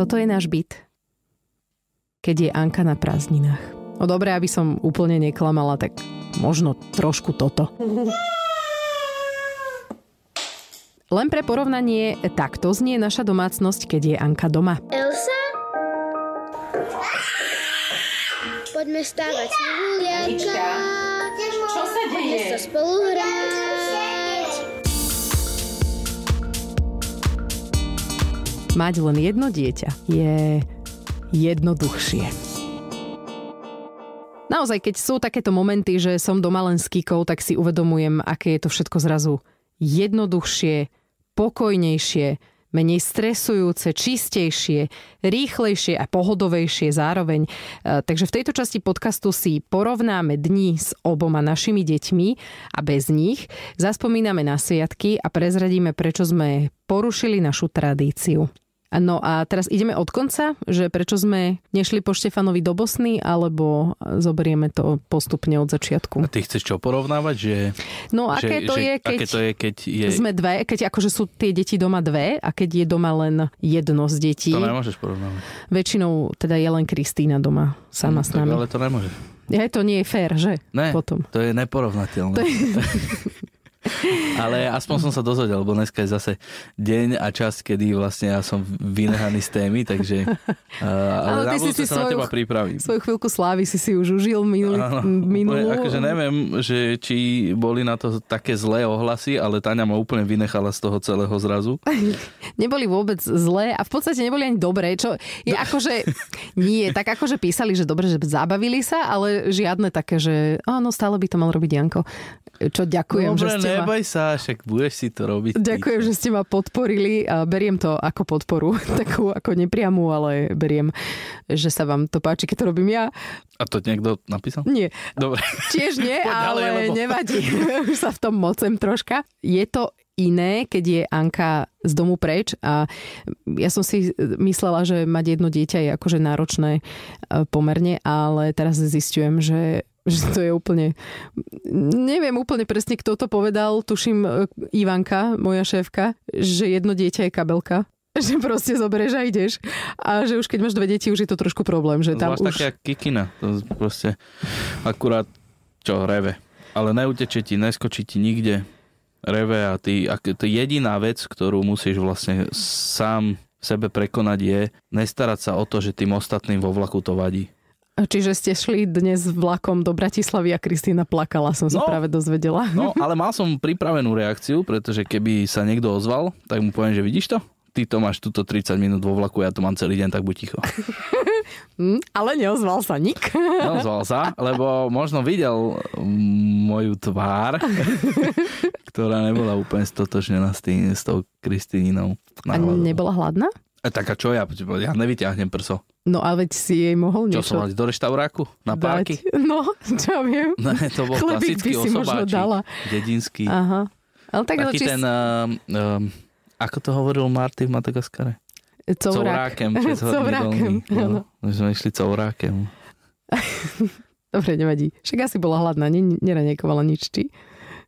Toto je náš byt. Keď je Anka na prázdninách. O no dobre, aby som úplne neklamala, tak možno trošku toto. Len pre porovnanie, takto znie naša domácnosť, keď je Anka doma. Elsa? Poďme stávať, Julianka. Čo sa deje? Poďme sa spolu hrať. mať len jedno dieťa je jednoduchšie. Naozaj, keď sú takéto momenty, že som doma len s kýkou, tak si uvedomujem, aké je to všetko zrazu jednoduchšie, pokojnejšie, menej stresujúce, čistejšie, rýchlejšie a pohodovejšie zároveň. E, takže v tejto časti podcastu si porovnáme dni s oboma našimi deťmi a bez nich. Zaspomíname na sviatky a prezradíme, prečo sme porušili našu tradíciu. No a teraz ideme od konca, že prečo sme nešli po Štefanovi do Bosny, alebo zoberieme to postupne od začiatku. A ty chceš čo porovnávať? Že, no aké, že, to, že, je, keď aké to je, keď je... Sme dve, keď akože sú tie deti doma dve a keď je doma len jedno z detí. To nemôžeš porovnávať. Väčšinou teda je len Kristýna doma sama no, s nami. Ale to nemôže. Je, to nie je fér, že? Ne, Potom. to je neporovnateľné. To je... Ale aspoň som sa dozvedel, lebo dneska je zase deň a čas, kedy vlastne ja som vynehaný z témy, takže uh, ale, ale si si sa svoju, na teba pripravím. Svoju chvíľku slávy si si už užil minulý, Ano, minulú. Akože neviem, že či boli na to také zlé ohlasy, ale Táňa ma úplne vynechala z toho celého zrazu. neboli vôbec zlé a v podstate neboli ani dobré, čo je no. akože nie, tak akože písali, že dobre, že zabavili sa, ale žiadne také, že áno, stále by to mal robiť Janko. Čo ďakujem, dobre, že ste ste Neboj ma... sa, však budeš si to robiť. Ďakujem, že ste ma podporili a beriem to ako podporu, takú ako nepriamu, ale beriem, že sa vám to páči, keď to robím ja. A to niekto napísal? Nie. Dobre. Tiež nie, ale lebo... nevadí. Už sa v tom mocem troška. Je to iné, keď je Anka z domu preč a ja som si myslela, že mať jedno dieťa je akože náročné e, pomerne, ale teraz zistujem, že že to je úplne... Neviem úplne presne, kto to povedal, tuším e, Ivanka, moja šéfka, že jedno dieťa je kabelka že proste zoberieš a ideš. A že už keď máš dve deti, už je to trošku problém. Že tam Zvlášť už... taká kikina. To proste akurát čo reve. Ale neuteče ti, neskočí ti nikde. Reve a ty, a to jediná vec, ktorú musíš vlastne sám sebe prekonať je nestarať sa o to, že tým ostatným vo vlaku to vadí. Čiže ste šli dnes vlakom do Bratislavy a Kristýna plakala, som sa no, práve dozvedela. No, ale mal som pripravenú reakciu, pretože keby sa niekto ozval, tak mu poviem, že vidíš to? Ty to máš tuto 30 minút vo vlaku, ja to mám celý deň, tak buď ticho. Hm, ale neozval sa nik. neozval sa, lebo možno videl mm, moju tvár, ktorá nebola úplne stotočnená s, tým, s tou Kristýninou. A nebola hladná? E, tak a čo ja? Ja nevyťahnem prso. No a veď si jej mohol niečo... Čo som mať do reštauráku? Na dať. páky? No, čo viem. Ne, to bol Chlebík klasický by si možno dala. dedinský. Aha. Ale tak Taký či... ten, um, um, ako to hovoril Marty v Madagaskare? Covrák. Covrákem. Covrákem, áno. No, sme išli covrákem. Dobre, nevadí. Však asi bola hladná, neranejkovala nič, či?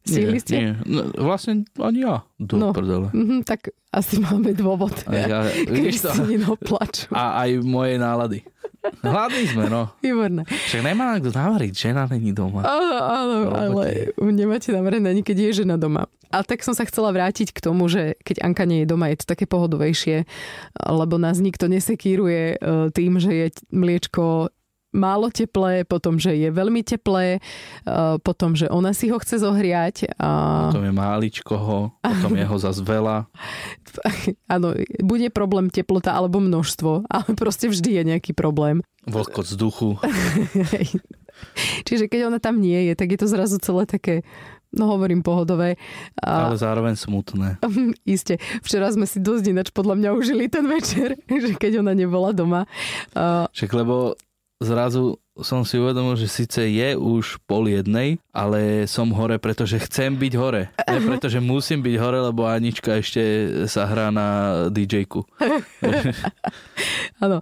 Stihli ste? Nie, no, vlastne ani ja. Do no, prdele. Mm-hmm, tak asi máme dôvod. A ja, vieš to, plaču. A aj moje nálady. Hladní sme, no. Výborné. Však nemá nám kto navariť, žena není doma. Áno, áno, ale nemáte navariť ani keď je žena doma. A tak som sa chcela vrátiť k tomu, že keď Anka nie je doma, je to také pohodovejšie, lebo nás nikto nesekíruje e, tým, že je mliečko málo teplé, potom, že je veľmi teplé, eh, potom, že ona si ho chce zohriať. A... Potom je máličko ho, potom je ho zase veľa. Áno, bude problém teplota alebo množstvo, ale proste vždy je nejaký problém. Vlhkosť vzduchu. Čiže keď ona tam nie je, tak je to zrazu celé také no hovorím pohodové. A... Ale zároveň smutné. Isté. Včera sme si dosť ináč podľa mňa užili ten večer, že keď ona nebola doma. A... Však lebo zrazu som si uvedomil, že síce je už pol jednej, ale som hore, pretože chcem byť hore. Nie pretože musím byť hore, lebo Anička ešte sa hrá na DJ-ku. Áno,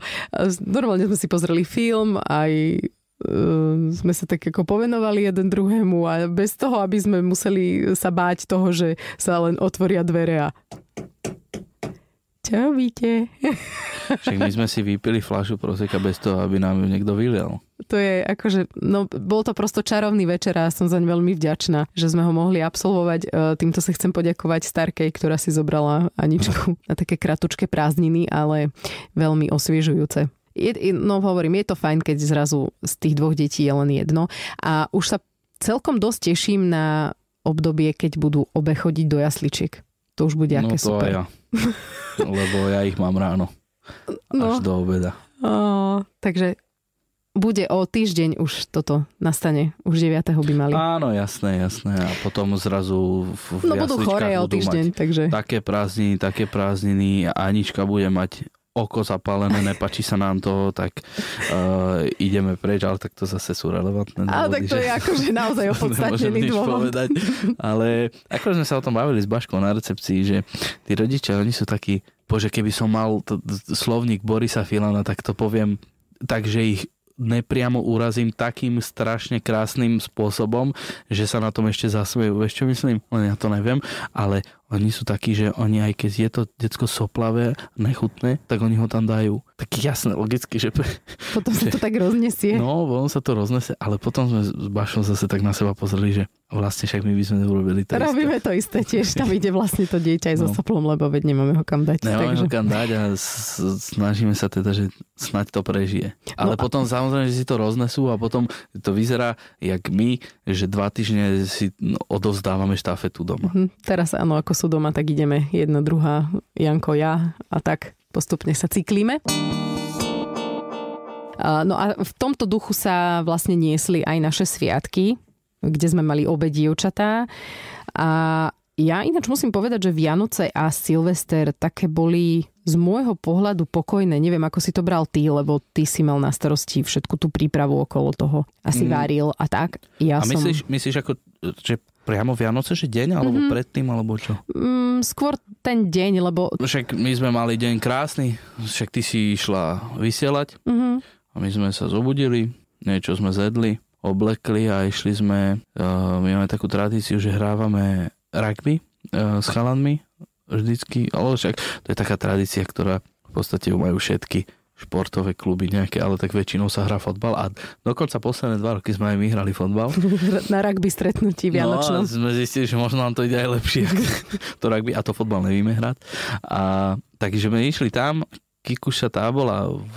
normálne sme si pozreli film, aj ehm, sme sa tak ako povenovali jeden druhému a bez toho, aby sme museli sa báť toho, že sa len otvoria dvere a čo robíte? Však my sme si vypili fľašu proseka bez toho, aby nám ju niekto vylial. To je akože, no bol to prosto čarovný večer a som zaň veľmi vďačná, že sme ho mohli absolvovať. E, týmto sa chcem poďakovať Starkej, ktorá si zobrala Aničku na také kratučké prázdniny, ale veľmi osviežujúce. Je, no hovorím, je to fajn, keď zrazu z tých dvoch detí je len jedno. A už sa celkom dosť teším na obdobie, keď budú obe chodiť do jasličiek. To už bude no aké to super. Aj ja. Lebo ja ich mám ráno. No. Až do obeda. O, takže bude o týždeň už toto nastane. Už 9. by mali. Áno, jasné, jasné. A potom zrazu v No budú choré o týždeň, takže... Také prázdniny, také prázdniny. A Anička bude mať oko zapálené, nepačí sa nám to, tak uh, ideme preč, ale tak to zase sú relevantné. Ale tak to že... je akože naozaj opodstatnený dôvod. Povedať. Ale akože sme sa o tom bavili s Baškou na recepcii, že tí rodičia, oni sú takí, bože, keby som mal t- t- slovník Borisa Filana, tak to poviem tak, že ich nepriamo urazím takým strašne krásnym spôsobom, že sa na tom ešte zasmejú. Vieš čo myslím? Len ja to neviem, ale oni sú takí, že oni aj keď je to detsko soplavé, nechutné, tak oni ho tam dajú. Tak jasné, logicky, že... Potom sa to tak roznesie. No, on sa to roznesie, ale potom sme s Bašom zase tak na seba pozreli, že vlastne však my by sme neurobili to Robíme isté. to isté tiež, tam ide vlastne to dieťa aj no. so soplom, lebo veď nemáme ho kam dať. Nemáme takže... ho kam dať a snažíme sa teda, že snať to prežije. Ale no potom a... samozrejme, že si to roznesú a potom to vyzerá, jak my, že dva týždne si no, odovzdávame štafetu doma. Mm-hmm. teraz áno, ako sú doma, tak ideme jedna, druhá, Janko, ja a tak postupne sa cyklíme. No a v tomto duchu sa vlastne niesli aj naše sviatky, kde sme mali obe dievčatá. A ja ináč musím povedať, že Vianoce a Silvester také boli z môjho pohľadu pokojné. Neviem, ako si to bral ty, lebo ty si mal na starosti všetku tú prípravu okolo toho. Asi mm. varil a tak. Ja a myslíš, som... myslíš ako, že priamo Vianoce, že deň, alebo mm-hmm. predtým, alebo čo? Mm, skôr ten deň, lebo... Však my sme mali deň krásny, však ty si išla vysielať mm-hmm. a my sme sa zobudili, niečo sme zedli, oblekli a išli sme, uh, my máme takú tradíciu, že hrávame rugby uh, s chalanmi vždycky, ale však to je taká tradícia, ktorá v podstate ju majú všetky športové kluby nejaké, ale tak väčšinou sa hrá fotbal a dokonca posledné dva roky sme aj my hrali fotbal. Na rugby stretnutí no, vianočnom. No sme zistili, že možno nám to ide aj lepšie. to rugby a to fotbal nevíme hrať. A, takže sme išli tam, Kikuša tá bola v,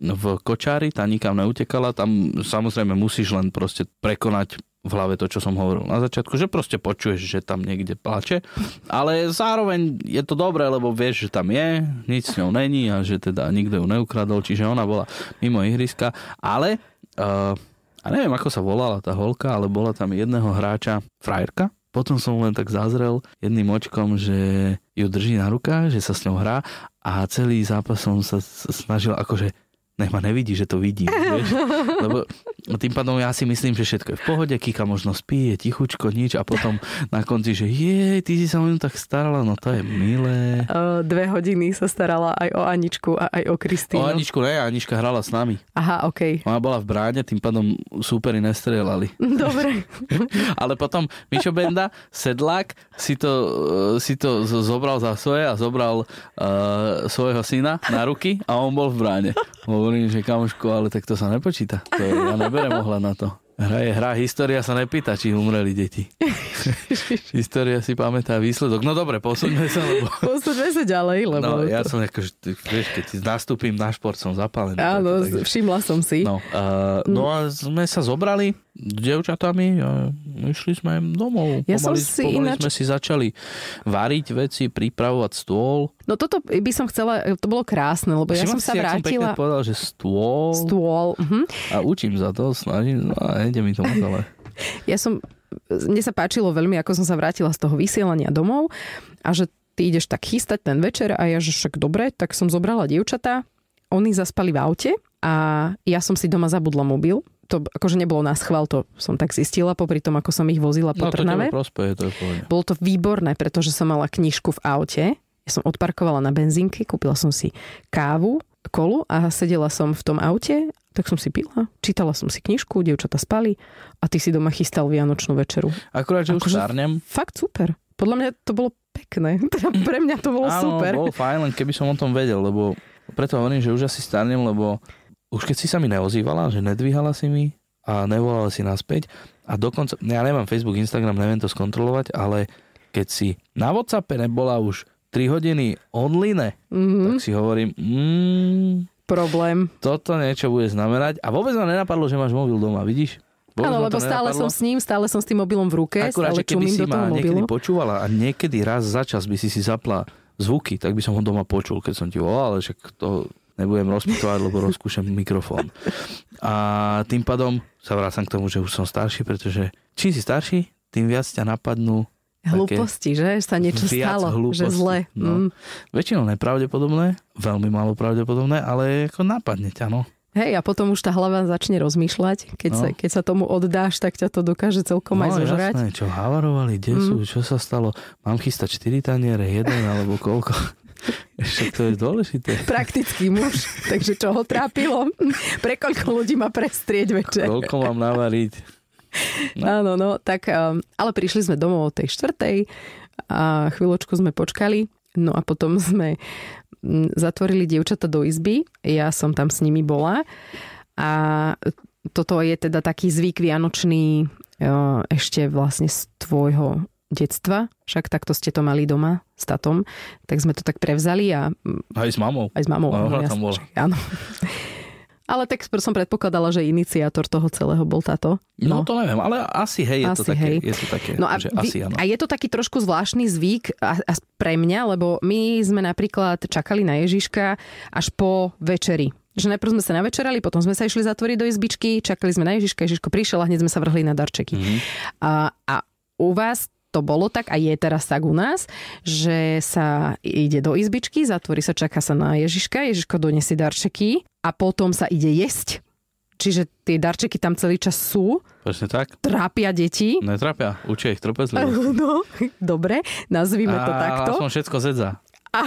v kočári, tá nikam neutekala, tam samozrejme musíš len proste prekonať v hlave to, čo som hovoril na začiatku, že proste počuješ, že tam niekde plače, ale zároveň je to dobré, lebo vieš, že tam je, nič s ňou není a že teda nikto ju neukradol, čiže ona bola mimo ihriska, ale uh, a neviem, ako sa volala tá holka, ale bola tam jedného hráča frajerka, potom som len tak zazrel jedným očkom, že ju drží na rukách, že sa s ňou hrá a celý zápas som sa snažil akože nech no ma nevidí, že to vidím. Vieš? Lebo no tým pádom ja si myslím, že všetko je v pohode, kýka možno spí, je tichučko, nič a potom na konci, že je, ty si sa o ňu tak starala, no to je milé. Dve hodiny sa starala aj o Aničku a aj o Kristýnu. O Aničku ne, Anička hrala s nami. Aha, ok. Ona bola v bráne, tým pádom súperi nestrelali. Dobre. Ale potom Mišo Benda, sedlák, si to, e, si to zobral za svoje a zobral uh, svojho syna na ruky a on bol v bráne. Bol hovorím, že kamoško, ale tak to sa nepočíta. To je, ja neberem ohľad na to. Hra je hra, história sa nepýta, či umreli deti. história si pamätá výsledok. No dobre, posúďme sa. Lebo... Posúďme sa ďalej, lebo... No, ja som ako, že, vieš, keď nastúpim na šport, som zapálený. Áno, takže... všimla som si. No, uh, no a sme sa zobrali devčatami a išli sme domov. Ja pomaly, som si pomaly inač... sme si začali variť veci, pripravovať stôl. No toto by som chcela, to bolo krásne, lebo Všimla ja som si, sa vrátila... Som povedal, že stôl. Stôl. Uh-huh. A učím za to, snažím, no a ide mi to ale... Ja som, mne sa páčilo veľmi, ako som sa vrátila z toho vysielania domov a že ty ideš tak chystať ten večer a ja, že však dobre, tak som zobrala dievčatá, oni zaspali v aute a ja som si doma zabudla mobil to akože nebolo na schvál, to som tak zistila popri tom, ako som ich vozila po no, Trnave. To prospeje, to je Bolo to výborné, pretože som mala knižku v aute, ja som odparkovala na benzínke, kúpila som si kávu, kolu a sedela som v tom aute, tak som si pila, čítala som si knižku, dievčata spali a ty si doma chystal vianočnú večeru. Akurát, že akože už stárnem. Fakt super. Podľa mňa to bolo pekné. Teda pre mňa to bolo Áno, super. Áno, bolo fajn, len keby som o tom vedel, lebo preto hovorím, že už asi starnem, lebo už keď si sa mi neozývala, že nedvíhala si mi a nevolala si naspäť a dokonca, ja nemám Facebook, Instagram, neviem to skontrolovať, ale keď si na Whatsappe nebola už 3 hodiny online, mm-hmm. tak si hovorím, mm, problém. Toto niečo bude znamenať. A vôbec ma nenapadlo, že máš mobil doma, vidíš? Áno, lebo stále som s ním, stále som s tým mobilom v ruke, Akurát, stále keby si do ma mobilu. niekedy počúvala a niekedy raz za čas by si si zapla zvuky, tak by som ho doma počul, keď som ti volal, ale však to nebudem rozpitovať, lebo rozkúšam mikrofón. A tým pádom sa vrácam k tomu, že už som starší, pretože čím si starší, tým viac ťa napadnú Hlúposti, že? Sa niečo stalo, hlúposti. že zle. No. Mm. Väčšinou nepravdepodobné, veľmi malo pravdepodobné, ale ako napadne ťa, no. Hej, a potom už tá hlava začne rozmýšľať. Keď, no. sa, keď sa tomu oddáš, tak ťa to dokáže celkom no, aj zožrať. Jasné, čo havarovali, kde mm. sú, čo sa stalo. Mám chystať 4 taniere, jeden alebo koľko. Však to je dôležité. Praktický muž, takže čo ho trápilo? Pre koľko ľudí má prestrieť večer? Koľko mám navariť? No. Áno, no, tak, um, ale prišli sme domov o tej štvrtej a chvíľočku sme počkali, no a potom sme mm, zatvorili dievčata do izby, ja som tam s nimi bola a toto je teda taký zvyk vianočný uh, ešte vlastne z tvojho detstva, však takto ste to mali doma s tatom, tak sme to tak prevzali a... Aj s mamou. Aj s mamou. Aj, ja tam bola. Áno. Ale tak som predpokladala, že iniciátor toho celého bol táto. No, no to neviem, ale asi hej, je, asi, to, také, hej. je to také. No a, že vy, asi, a je to taký trošku zvláštny zvyk a, a pre mňa, lebo my sme napríklad čakali na Ježiška až po večeri že najprv sme sa navečerali, potom sme sa išli zatvoriť do izbičky, čakali sme na Ježiška, Ježiško prišiel a hneď sme sa vrhli na darčeky. Mm-hmm. A, a u vás to bolo tak a je teraz tak u nás, že sa ide do izbičky, zatvorí sa, čaká sa na Ježiška, Ježiško donesie darčeky a potom sa ide jesť. Čiže tie darčeky tam celý čas sú. Presne tak. Trápia deti. Netrápia, učia ich trpezlivosť. No, dobre, nazvime to takto. A všetko zedza. A,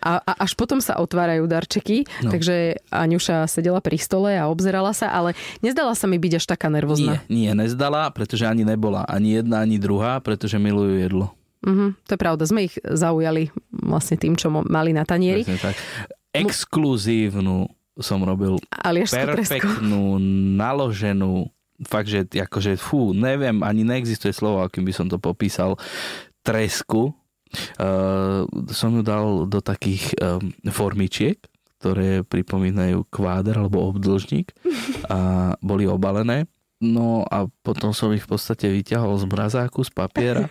a, a až potom sa otvárajú darčeky, no. takže Aňuša sedela pri stole a obzerala sa, ale nezdala sa mi byť až taká nervózna. Nie, nie, nezdala, pretože ani nebola. Ani jedna, ani druhá, pretože milujú jedlo. Uh-huh, to je pravda, sme ich zaujali vlastne tým, čo mali na tanieri. tak. Exkluzívnu som robil Aliašskú perfektnú, tresku. naloženú, fakt, že akože fú, neviem, ani neexistuje slovo, akým by som to popísal, tresku, Eh, som ju dal do takých formičiek, ktoré pripomínajú kváder alebo obdlžník a boli obalené. No a potom som ich v podstate vyťahol z mrazáku, z papiera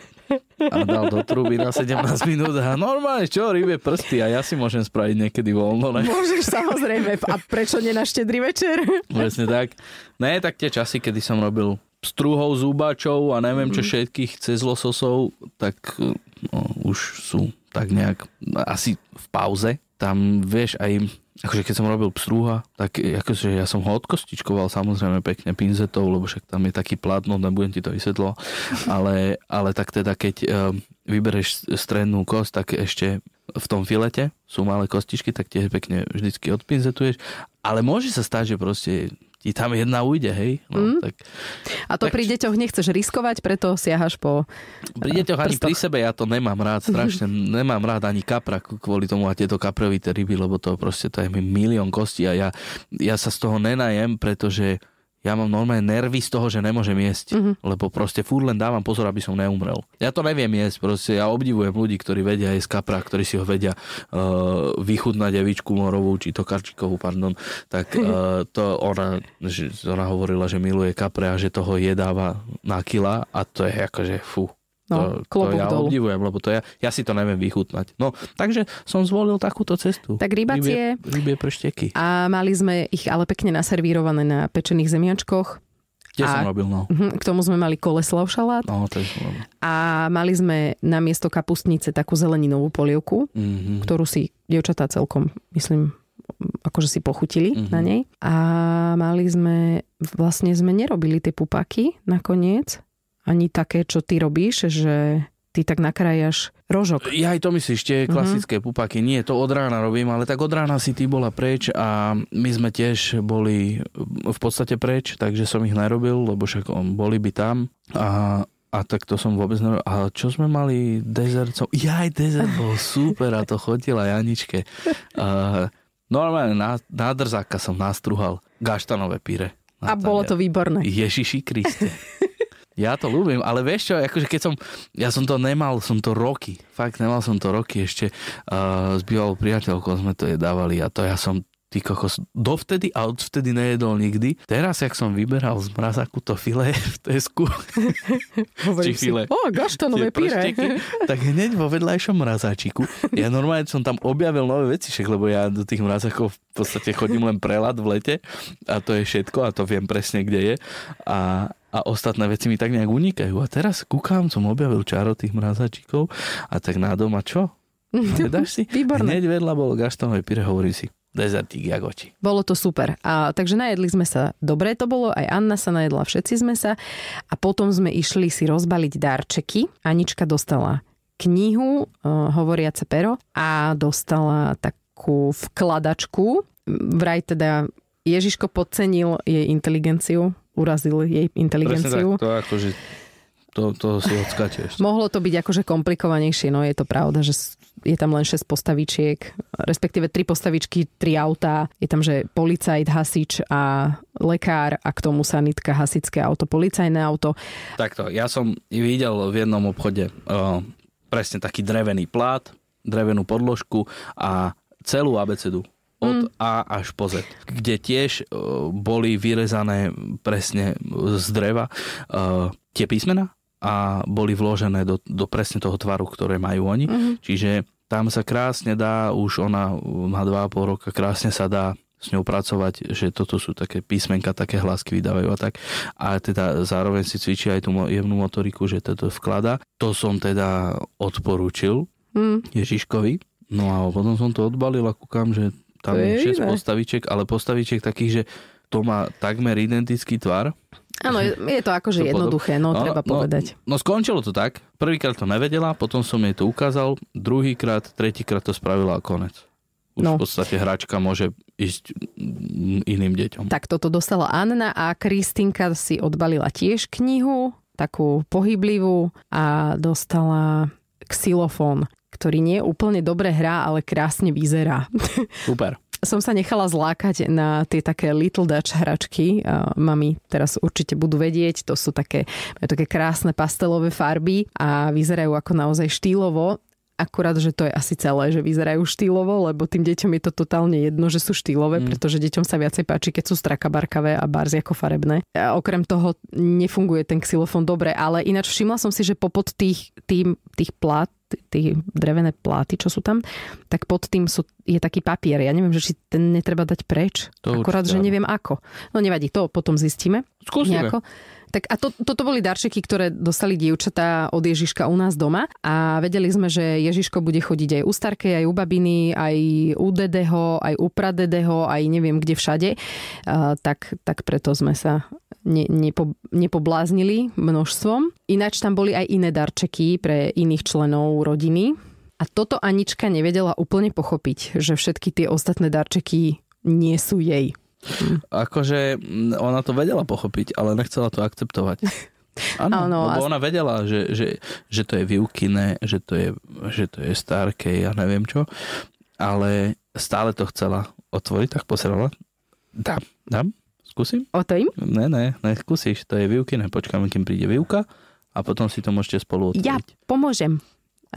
a dal do truby na 17 minút a normálne, čo, rybie prsty a ja si môžem spraviť niekedy voľno. Ne? Môžeš samozrejme, a prečo nie na štedrý večer? Presne tak. Ne, tak tie časy, kedy som robil strúhov zúbačov a neviem čo mhm. všetkých cez lososov, tak No, už sú tak nejak asi v pauze. Tam vieš aj, akože keď som robil pstruha, tak akože ja som ho odkostičkoval samozrejme pekne pinzetou, lebo však tam je taký plátno, nebudem ti to vysvetlo, ale, ale tak teda keď eh, vybereš strednú kost, tak ešte v tom filete sú malé kostičky, tak tie pekne vždycky odpinzetuješ, ale môže sa stať, že proste ti tam jedna ujde, hej. No, mm. tak, a to tak, pri deťoch nechceš riskovať, preto siahaš po Pri deťoch prstoch. ani pri sebe ja to nemám rád, strašne nemám rád ani kapra kvôli tomu a tieto kaprovité ryby, lebo to proste to je mi milión kostí a ja, ja sa z toho nenajem, pretože ja mám normálne nervy z toho, že nemôžem jesť, mm-hmm. lebo proste furt len dávam pozor, aby som neumrel. Ja to neviem jesť, proste ja obdivujem ľudí, ktorí vedia jesť kapra, ktorí si ho vedia uh, vychutnať devičku morovú, či to karčikovú, pardon, tak uh, to ona, že, ona hovorila, že miluje kapre a že toho jedáva na kila a to je akože fú. No, to, to ja dolu. obdivujem, lebo to ja, ja si to neviem vychutnať. No, takže som zvolil takúto cestu. Tak rybacie. Rybie, pršteky. A mali sme ich ale pekne naservírované na pečených zemiačkoch. Kde a som robil, no. Mhm, k tomu sme mali koleslav šalát. No, to je A mali sme na miesto kapustnice takú zeleninovú polievku, mm-hmm. ktorú si dievčatá celkom, myslím, akože si pochutili mm-hmm. na nej. A mali sme, vlastne sme nerobili tie pupaky nakoniec, ani také, čo ty robíš, že ty tak nakrájaš rožok. Ja aj to myslíš, tie mhm. klasické uh-huh. pupaky. Nie, to od rána robím, ale tak od rána si ty bola preč a my sme tiež boli eh, v podstate preč, takže som ich nerobil, lebo však on, boli by tam. A a tak to som vôbec nerobil. A čo sme mali dezert? Som... Ja aj dezert bol super a to chodila Janičke. Uh, normálne nádrzáka som nastruhal gaštanové píre. A bolo to výborné. Ježiši Kriste. Ja to ľúbim, ale vieš čo, akože keď som, ja som to nemal, som to roky, fakt nemal som to roky, ešte uh, eh, zbýval priateľ, priateľkou sme to je dávali a to ja som ty kokos, dovtedy a odvtedy nejedol nikdy. Teraz, jak som vyberal z mrazaku to file v Tesku, či file, si, o, gaštanové pire. tak hneď vo vedľajšom mrazáčiku, ja normálne som tam objavil nové veci, však, lebo ja do tých mrazakov v podstate chodím len prelad v lete a to je všetko a to viem presne, kde je. A, a ostatné veci mi tak nejak unikajú. A teraz kúkam, som objavil čaro tých mrazačíkov a tak na doma čo? Nedáš si? Výborné. Hneď vedľa bol Gastonové pyre, hovorím si, dezertík oči. Bolo to super. A, takže najedli sme sa, dobre to bolo, aj Anna sa najedla, všetci sme sa. A potom sme išli si rozbaliť darčeky. Anička dostala knihu uh, Hovoriace pero a dostala takú vkladačku. Vraj teda Ježiško podcenil jej inteligenciu urazil jej inteligenciu. tak, to akože to, to si ešte. Mohlo to byť akože komplikovanejšie, no je to pravda, že je tam len 6 postavičiek, respektíve 3 postavičky, 3 autá. Je tam, že policajt, hasič a lekár a k tomu sanitka, hasičské auto, policajné auto. Takto, ja som videl v jednom obchode o, eh, presne taký drevený plát, drevenú podložku a celú abecedu od mm. A až po Z, kde tiež uh, boli vyrezané presne z dreva uh, tie písmena a boli vložené do, do presne toho tvaru, ktoré majú oni. Mm-hmm. Čiže tam sa krásne dá, už ona má 2,5 roka, krásne sa dá s ňou pracovať, že toto sú také písmenka, také hlasky vydávajú a tak. A teda zároveň si cvičí aj tú jemnú motoriku, že toto vklada. To som teda odporučil mm. Ježiškovi. No a potom som to odbalil a kúkam, že tam je 6 postavičiek, ale postavičiek takých, že to má takmer identický tvar. Áno, je to akože to jednoduché, no, no treba no, povedať. No, no skončilo to tak. Prvýkrát to nevedela, potom som jej to ukázal, druhýkrát, tretíkrát to spravila a konec. Už no. v podstate hračka môže ísť mm, iným deťom. Tak toto dostala Anna a Kristinka si odbalila tiež knihu, takú pohyblivú a dostala xylofón, ktorý nie je úplne dobre hrá, ale krásne vyzerá. Super som sa nechala zlákať na tie také Little Dutch hračky. mami teraz určite budú vedieť, to sú také, majú také krásne pastelové farby a vyzerajú ako naozaj štýlovo akurát, že to je asi celé, že vyzerajú štýlovo, lebo tým deťom je to totálne jedno, že sú štýlové, mm. pretože deťom sa viacej páči, keď sú strakabarkavé a ako farebné. A okrem toho nefunguje ten xylofón dobre, ale ináč všimla som si, že popod tých, tým, tých plat tie drevené pláty, čo sú tam, tak pod tým sú, je taký papier. Ja neviem, že či ten netreba dať preč. To Akurát, určite, že neviem ako. No nevadí, to potom zistíme. Skúsime. Nejako. Tak a to, toto boli darčeky, ktoré dostali dievčatá od Ježiška u nás doma a vedeli sme, že Ježiško bude chodiť aj u starkej, aj u babiny, aj u dedeho, aj u pradedeho, aj neviem kde všade. Uh, tak, tak preto sme sa ne, nepo, nepobláznili množstvom. Ináč tam boli aj iné darčeky pre iných členov rodiny. A toto Anička nevedela úplne pochopiť, že všetky tie ostatné darčeky nie sú jej. Hm. Akože ona to vedela pochopiť, ale nechcela to akceptovať. Áno, ano, lebo ona vedela, že, že, že to je Vivkine, že to je, že to je starke, ja neviem čo, ale stále to chcela otvoriť, tak poserala. Dám, dám, Skúsim? O to im? Ne, ne, ne, skúsiš, to je výuky, ne, počkáme, kým príde výuka a potom si to môžete spolu otvoriť. Ja pomôžem.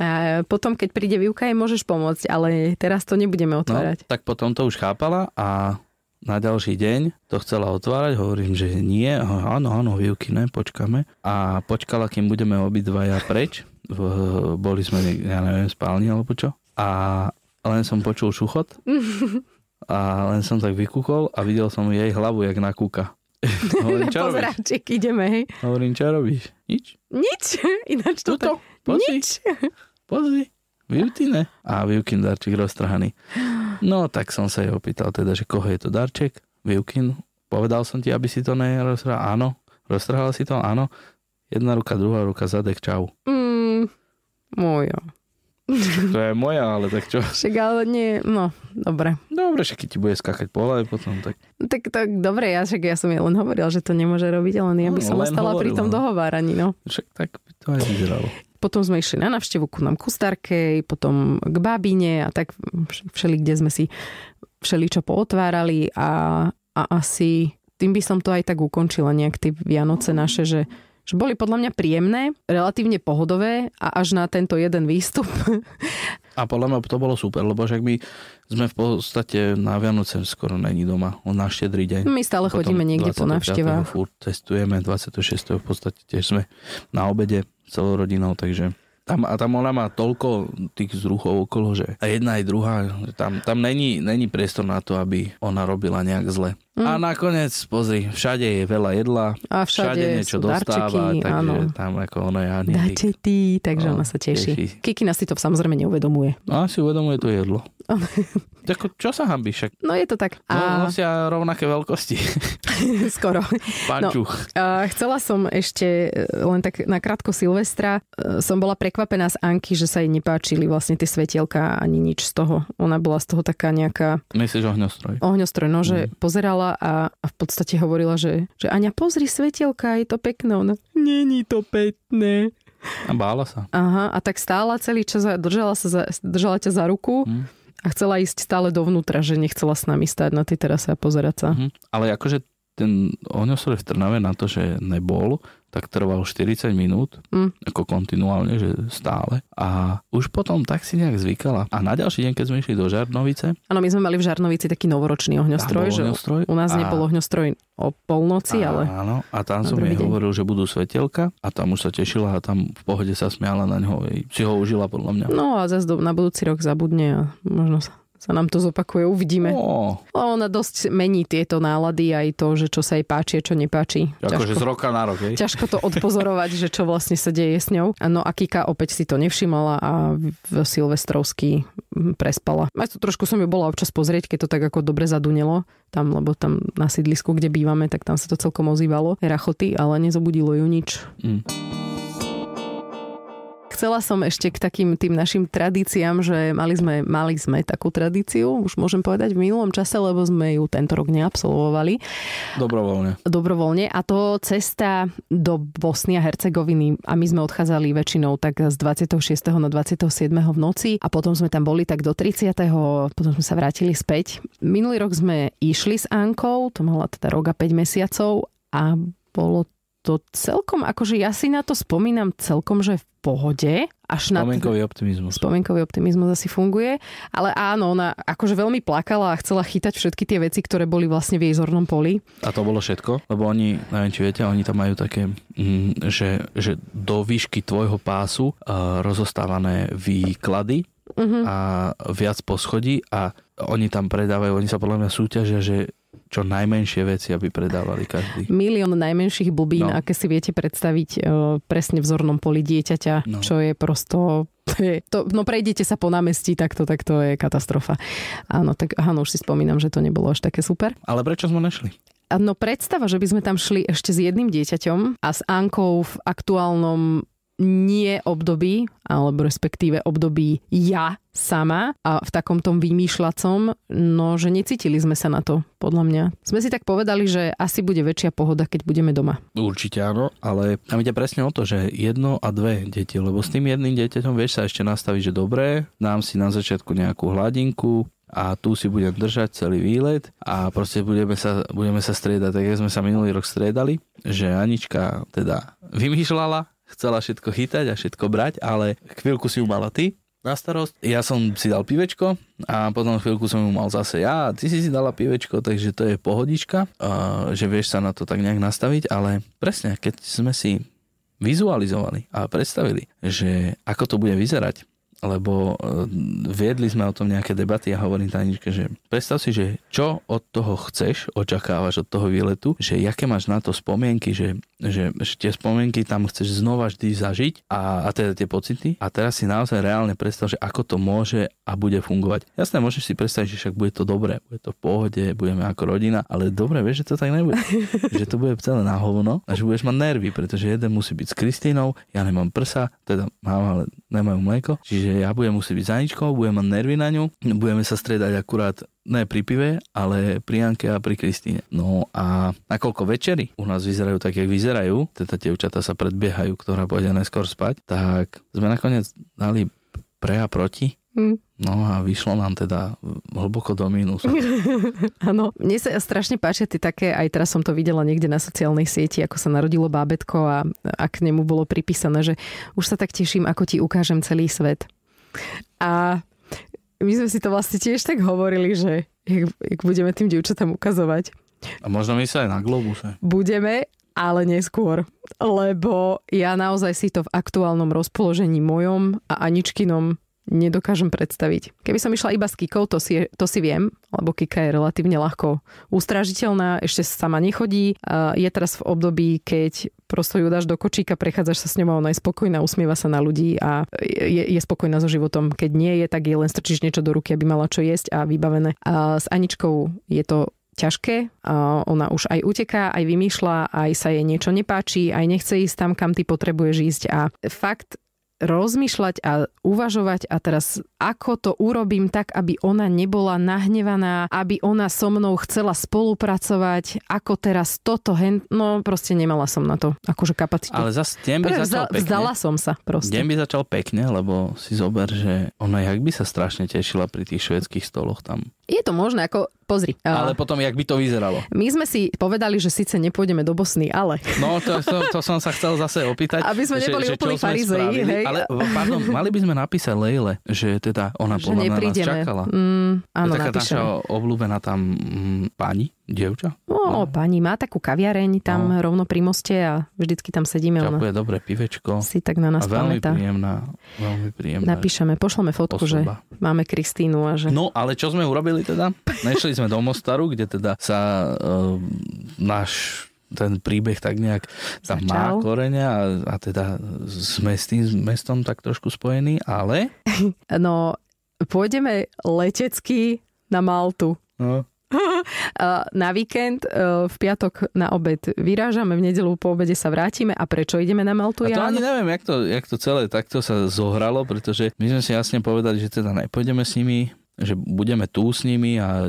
A e, potom, keď príde výuka, jej môžeš pomôcť, ale teraz to nebudeme no, otvárať. No, tak potom to už chápala a na ďalší deň to chcela otvárať, hovorím, že nie, áno, áno, výuky, ne, počkáme. A počkala, kým budeme obidvaja preč, boli sme, ja neviem, spálni alebo čo. A len som počul šuchot a len som tak vykúkol a videl som jej hlavu, jak nakúka. Hovorím, čo Pozráček, ideme, hej. Hovorím, čo robíš? Nič? Nič, ináč to tak... Nič. Pozri, vyutine. A vyukin darček roztrhaný. No, tak som sa jej opýtal teda, že koho je to darček? Vyukin. Povedal som ti, aby si to neroztrhal. Áno. Roztrhal si to? Áno. Jedna ruka, druhá ruka, zadek, čau. Mm, Mojo to je moja, ale tak čo? Však ale nie, no, dobre. Dobre, však ti bude skákať po hlave potom, tak... Tak to, dobre, ja, však ja som jej len hovoril, že to nemôže robiť, len ja by no, som ostala hovoril, pri tom no. dohováraní, no. Však tak by to aj vyzeralo. Potom sme išli na navštevu ku nám ku starkej, potom k babine a tak všeli, kde sme si všeli čo pootvárali a, a asi tým by som to aj tak ukončila nejak tie Vianoce naše, že že boli podľa mňa príjemné, relatívne pohodové a až na tento jeden výstup. A podľa mňa to bolo super, lebo však my sme v podstate na Vianoce skoro není doma, on na štedrý deň. My stále Potom chodíme niekde po návštevách. Fúr testujeme, 26. v podstate tiež sme na obede celou rodinou, takže tam, a tam ona má toľko tých zruchov okolo, že a jedna aj druhá, že tam, tam není, není priestor na to, aby ona robila nejak zle. Mm. A nakoniec, pozri, všade je veľa jedla, a všade, všade niečo dostáva, darčeky, takže áno. tam ako ono je ani ty, takže no, ona sa teší. teší. Kikina si to samozrejme neuvedomuje. No, si uvedomuje to jedlo. tak čo sa hambíš? Však? No je to tak. No, a... No, nosia rovnaké veľkosti. Skoro. Pančuch. No, uh, chcela som ešte e, len tak na krátko Silvestra. Uh, som bola prekvapená z Anky, že sa jej nepáčili vlastne tie svetielka ani nič z toho. Ona bola z toho taká nejaká... Myslíš ohňostroj? Ohňostroj, no, že mm. pozerala zaspala a, a v podstate hovorila, že, že Aňa, pozri svetelka, je to pekné. Ona, není to pekné. A bála sa. Aha, a tak stála celý čas a držala, sa za, držala ťa za ruku. Mm a chcela ísť stále dovnútra, že nechcela s nami stáť na tej terase a pozerať sa. Mm-hmm. Ale akože ten ohňostroj v Trnave na to, že nebol, tak trval 40 minút, mm. ako kontinuálne, že stále. A už potom tak si nejak zvykala. A na ďalší deň, keď sme išli do Žarnovice... Áno, my sme mali v Žarnovici taký novoročný ohňostroj, že ohňostroj, u nás a... nebol ohňostroj o polnoci, a, ale... Áno, a tam som jej hovoril, že budú svetelka a tam už sa tešila a tam v pohode sa smiala na ňoho. Si ho užila podľa mňa. No a zase na budúci rok zabudne a možno sa sa nám to zopakuje, uvidíme. No. Ona dosť mení tieto nálady aj to, že čo sa jej páči a čo nepáči. Akože z roka na rok, hej? Ťažko to odpozorovať, že čo vlastne sa deje s ňou. No a Kika opäť si to nevšimala a v Silvestrovský prespala. Aj to trošku som ju bola občas pozrieť, keď to tak ako dobre zadunelo tam, lebo tam na sídlisku, kde bývame, tak tam sa to celkom ozývalo. Rachoty, ale nezobudilo ju nič. Mm chcela som ešte k takým tým našim tradíciám, že mali sme, mali sme takú tradíciu, už môžem povedať v minulom čase, lebo sme ju tento rok neabsolvovali. Dobrovoľne. Dobrovoľne a to cesta do Bosny a Hercegoviny a my sme odchádzali väčšinou tak z 26. na 27. v noci a potom sme tam boli tak do 30. potom sme sa vrátili späť. Minulý rok sme išli s Ankou, to mala teda rok 5 mesiacov a bolo to celkom, akože ja si na to spomínam celkom, že v pohode. Až spomenkový na... optimizmus. Spomienkový optimizmus asi funguje. Ale áno, ona akože veľmi plakala a chcela chytať všetky tie veci, ktoré boli vlastne v jej zornom poli. A to bolo všetko? Lebo oni, neviem, či viete, oni tam majú také, mm, že, že do výšky tvojho pásu uh, rozostávané výklady uh-huh. a viac poschodí a oni tam predávajú, oni sa podľa mňa súťažia, že čo najmenšie veci, aby predávali každý. Milión najmenších blbín, no. aké si viete predstaviť e, presne v zornom poli dieťaťa, no. čo je prosto... To je, to, no prejdete sa po námestí, tak to, tak to je katastrofa. Áno, tak áno, už si spomínam, že to nebolo až také super. Ale prečo sme nešli? No predstava, že by sme tam šli ešte s jedným dieťaťom a s Ankou v aktuálnom nie období, alebo respektíve období ja sama a v takom tom vymýšľacom, no že necítili sme sa na to, podľa mňa. Sme si tak povedali, že asi bude väčšia pohoda, keď budeme doma. Určite áno, ale a ide presne o to, že jedno a dve deti, lebo s tým jedným dieťaťom vieš sa ešte nastaviť, že dobré, dám si na začiatku nejakú hladinku, a tu si budem držať celý výlet a proste budeme sa, budeme sa striedať, tak ako sme sa minulý rok striedali, že Anička teda vymýšľala chcela všetko chytať a všetko brať, ale chvíľku si ju mala ty na starosť. Ja som si dal pivečko a potom chvíľku som ju mal zase ja. Ty si si dala pivečko, takže to je pohodička, že vieš sa na to tak nejak nastaviť, ale presne, keď sme si vizualizovali a predstavili, že ako to bude vyzerať, lebo e, viedli sme o tom nejaké debaty a hovorím Taničke, že predstav si, že čo od toho chceš, očakávaš od toho výletu, že aké máš na to spomienky, že, že, že tie spomienky tam chceš znova vždy zažiť a, a teda tie pocity a teraz si naozaj reálne predstav, že ako to môže a bude fungovať. Jasné, môžeš si predstaviť, že však bude to dobré, bude to v pohode, budeme ako rodina, ale dobre vieš, že to tak nebude. že to bude celé na hovno a že budeš mať nervy, pretože jeden musí byť s Kristínou, ja nemám prsa, teda mám, ale nemajú mlieko. Čiže ja budem musieť byť zaničkou, budem mať nervy na ňu, budeme sa striedať akurát ne pri pive, ale pri Janke a pri Kristine. No a nakoľko večery u nás vyzerajú tak, jak vyzerajú, teda učata sa predbiehajú, ktorá pôjde neskôr spať, tak sme nakoniec dali pre a proti Mm. No a vyšlo nám teda hlboko do mínusu. Áno, mne sa strašne páčia tie také, aj teraz som to videla niekde na sociálnej sieti, ako sa narodilo bábetko a, a k nemu bolo pripísané, že už sa tak teším, ako ti ukážem celý svet. A my sme si to vlastne tiež tak hovorili, že jak, jak budeme tým dievčatám ukazovať. A možno my sa aj na globuse. Budeme, ale neskôr. Lebo ja naozaj si to v aktuálnom rozpoložení mojom a Aničkinom nedokážem predstaviť. Keby som išla iba s kikou, to si, to si viem, lebo kika je relatívne ľahko ústražiteľná, ešte sama nechodí. Je teraz v období, keď prosto ju dáš do kočíka, prechádzaš sa s ňou, ona je spokojná, usmieva sa na ľudí a je, je spokojná so životom. Keď nie je, tak je len strčíš niečo do ruky, aby mala čo jesť a vybavené. A s Aničkou je to ťažké. A ona už aj uteká, aj vymýšľa, aj sa jej niečo nepáči, aj nechce ísť tam, kam ty potrebuješ ísť. A fakt rozmýšľať a uvažovať a teraz ako to urobím tak, aby ona nebola nahnevaná, aby ona so mnou chcela spolupracovať, ako teraz toto, hen... no proste nemala som na to akože kapacitu. Ale zase deň by Pre, začal pekne. Vzdala som sa proste. Deň by začal pekne, lebo si zober, že ona jak by sa strašne tešila pri tých švedských stoloch tam. Je to možné, ako pozri. Ale eh, potom, jak by to vyzeralo? My sme si povedali, že síce nepôjdeme do Bosny, ale... No, to, to, to som sa chcel zase opýtať. Aby sme neboli že, úplní farizei, Ale, pardon, mali by sme napísať Lejle, že teda ona že podľa nás čakala. Mm, áno, je taká napíšem. naša obľúbená tam mm, pani, dievča. No, no, pani má takú kaviareň tam no. rovno pri moste a vždycky tam sedíme. Čapuje ona... dobré pivečko. Si tak na nás a veľmi pamätá. príjemná, veľmi príjemná. Napíšeme, pošleme fotku, osoba. že máme Kristínu a že... No, ale čo sme urobili teda? Nešli sme do Mostaru, kde teda sa uh, náš ten príbeh tak nejak tam má korene a, a teda sme s tým s mestom tak trošku spojení, ale... No, pôjdeme letecky na Maltu. No na víkend, e, v piatok na obed vyrážame, v nedelu po obede sa vrátime a prečo ideme na Maltu? Ja to ani neviem, jak to, jak to celé takto sa zohralo, pretože my sme si jasne povedali, že teda nepôjdeme s nimi že budeme tu s nimi a e,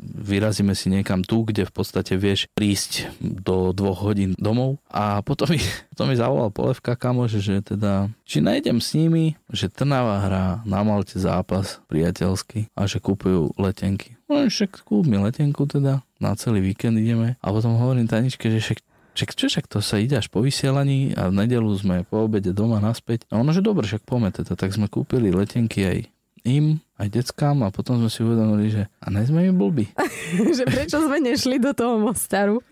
vyrazíme si niekam tu, kde v podstate vieš prísť do dvoch hodín domov. A potom mi, potom mi zavolal Polevka kamo, že teda, či najdem s nimi, že Trnava hrá na Malte zápas priateľský a že kúpujú letenky. No však kúp mi letenku teda, na celý víkend ideme. A potom hovorím Taničke, že však Čak čo, však to sa ide až po vysielaní a v nedelu sme po obede doma naspäť. A ono, že dobre, však pomete, teda. Tak sme kúpili letenky aj im aj deckám a potom sme si uvedomili, že a nezme im blbí. že prečo sme nešli do toho Mostaru.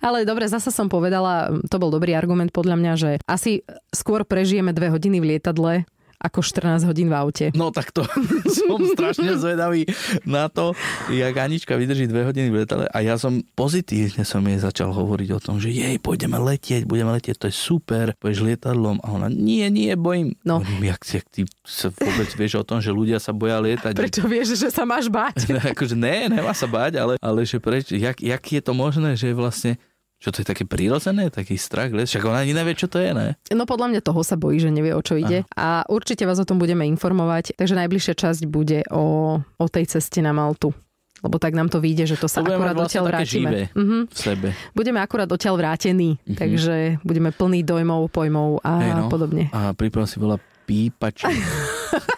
Ale dobre, zasa som povedala, to bol dobrý argument podľa mňa, že asi skôr prežijeme dve hodiny v lietadle, ako 14 hodín v aute. No tak to som strašne zvedavý na to, jak Anička vydrží dve hodiny v letale a ja som pozitívne som jej začal hovoriť o tom, že jej, pôjdeme letieť, budeme letieť, to je super, pôjdeš lietadlom a ona, nie, nie, bojím. No. Hovorím, jak, jak ty sa vôbec vieš o tom, že ľudia sa boja lietať. Prečo vieš, že sa máš báť? akože ne, nemá sa báť, ale, ale že preč, jak, jak je to možné, že vlastne čo to je také prírodzené, taký strach? Les? Však ona ani nevie, čo to je, ne? No podľa mňa toho sa bojí, že nevie, o čo ide. Aha. A určite vás o tom budeme informovať. Takže najbližšia časť bude o, o tej ceste na Maltu lebo tak nám to vyjde, že to sa budeme akurát vlastne odtiaľ vrátime. Živé uh-huh. v sebe. Budeme akurát odtiaľ vrátení, uh-huh. takže budeme plní dojmov, pojmov a hey no. podobne. A príprav si veľa pípačov.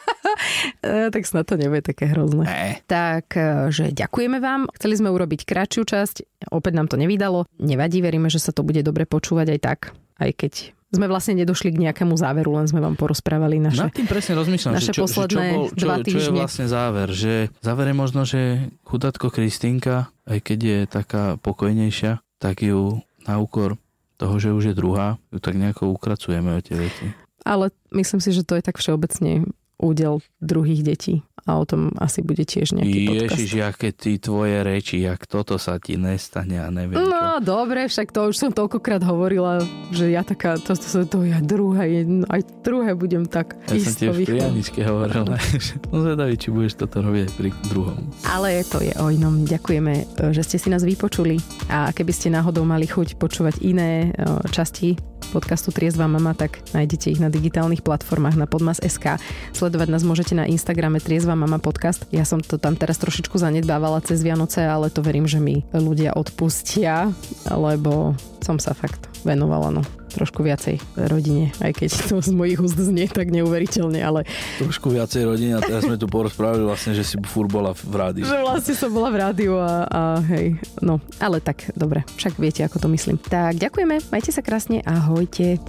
E, tak snad to nebude také hrozné. E. Tak, že ďakujeme vám. Chceli sme urobiť kratšiu časť, opäť nám to nevydalo. Nevadí, veríme, že sa to bude dobre počúvať aj tak, aj keď sme vlastne nedošli k nejakému záveru, len sme vám porozprávali naše tým presne rozmýšľam, naše že čo, posledné že čo, bol, čo, dva týždne. Čo je vlastne záver? Že záver je možno, že chudátko Kristinka, aj keď je taká pokojnejšia, tak ju na úkor toho, že už je druhá, ju tak nejako ukracujeme o tie veci. Ale myslím si, že to je tak všeobecne údel druhých detí. A o tom asi bude tiež nejaký podcast. Ježiš, aké ty tvoje reči, ak toto sa ti nestane a neviem no, čo. No dobre, však to už som toľkokrát hovorila, že ja taká, to, to, to, to ja druhé, aj druhé budem tak Ja som tiež v pri Janičke hovorila, že no či budeš toto robiť pri druhom. Ale to je o inom. Ďakujeme, eh, že ste si nás vypočuli a keby ste náhodou mali chuť počúvať iné eh, časti podcastu Triezva mama, tak nájdete ich na digitálnych platformách na podmas.sk. Sledovať nás môžete na Instagrame Triezva mama podcast. Ja som to tam teraz trošičku zanedbávala cez Vianoce, ale to verím, že mi ľudia odpustia, lebo som sa fakt venovala. No trošku viacej rodine, aj keď to z mojich úst znie tak neuveriteľne, ale... Trošku viacej rodine a teraz sme tu porozprávili vlastne, že si fur bola v rádiu. Že vlastne som bola v rádiu a, a hej, no, ale tak, dobre, však viete, ako to myslím. Tak ďakujeme, majte sa krásne, ahojte.